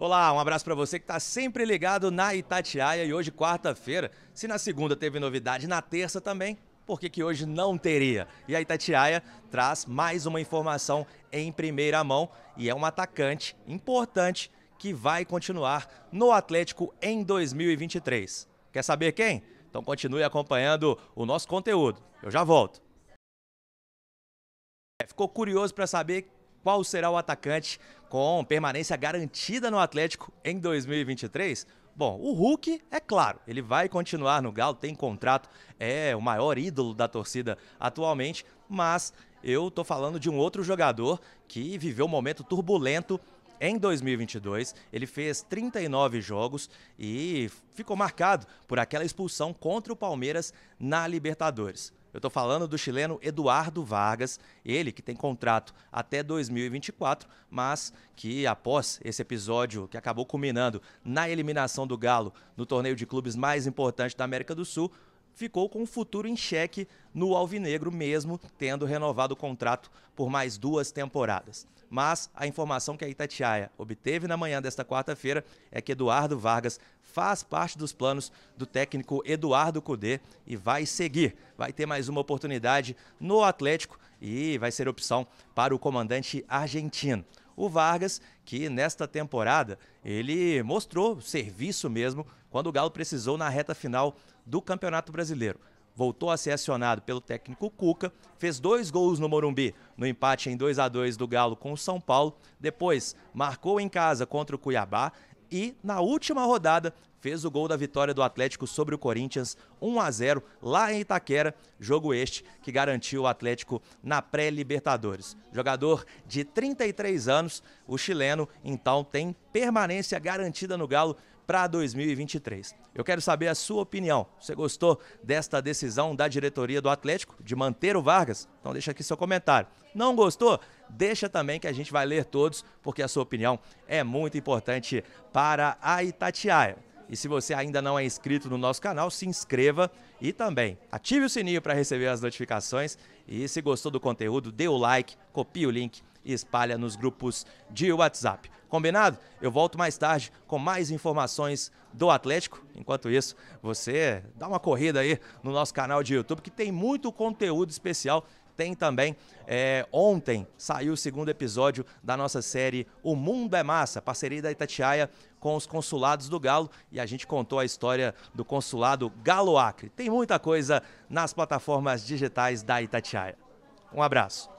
Olá, um abraço para você que está sempre ligado na Itatiaia e hoje, quarta-feira, se na segunda teve novidade, na terça também, por que, que hoje não teria? E a Itatiaia traz mais uma informação em primeira mão e é um atacante importante que vai continuar no Atlético em 2023. Quer saber quem? Então continue acompanhando o nosso conteúdo. Eu já volto. É, ficou curioso para saber qual será o atacante com permanência garantida no Atlético em 2023? Bom, o Hulk, é claro, ele vai continuar no Galo, tem contrato, é o maior ídolo da torcida atualmente, mas eu tô falando de um outro jogador que viveu um momento turbulento em 2022. Ele fez 39 jogos e ficou marcado por aquela expulsão contra o Palmeiras na Libertadores. Eu estou falando do chileno Eduardo Vargas, ele que tem contrato até 2024, mas que após esse episódio que acabou culminando na eliminação do Galo no torneio de clubes mais importante da América do Sul, ficou com o futuro em xeque no Alvinegro, mesmo tendo renovado o contrato por mais duas temporadas. Mas a informação que a Itatiaia obteve na manhã desta quarta-feira é que Eduardo Vargas faz parte dos planos do técnico Eduardo Cudê e vai seguir. Vai ter mais uma oportunidade no Atlético e vai ser opção para o comandante argentino o Vargas, que nesta temporada ele mostrou serviço mesmo quando o Galo precisou na reta final do Campeonato Brasileiro. Voltou a ser acionado pelo técnico Cuca, fez dois gols no Morumbi, no empate em 2 a 2 do Galo com o São Paulo, depois marcou em casa contra o Cuiabá e, na última rodada, fez o gol da vitória do Atlético sobre o Corinthians, 1 a 0 lá em Itaquera, jogo este que garantiu o Atlético na pré-Libertadores. Jogador de 33 anos, o chileno então tem permanência garantida no Galo para 2023. Eu quero saber a sua opinião. Você gostou desta decisão da diretoria do Atlético de manter o Vargas? Então deixa aqui seu comentário. Não gostou? deixa também que a gente vai ler todos, porque a sua opinião é muito importante para a Itatiaia. E se você ainda não é inscrito no nosso canal, se inscreva e também ative o sininho para receber as notificações. E se gostou do conteúdo, dê o like, copie o link e espalha nos grupos de WhatsApp. Combinado? Eu volto mais tarde com mais informações do Atlético. Enquanto isso, você dá uma corrida aí no nosso canal de YouTube que tem muito conteúdo especial tem também, é, ontem saiu o segundo episódio da nossa série O Mundo é Massa, parceria da Itatiaia com os consulados do Galo e a gente contou a história do consulado Galo Acre. Tem muita coisa nas plataformas digitais da Itatiaia. Um abraço.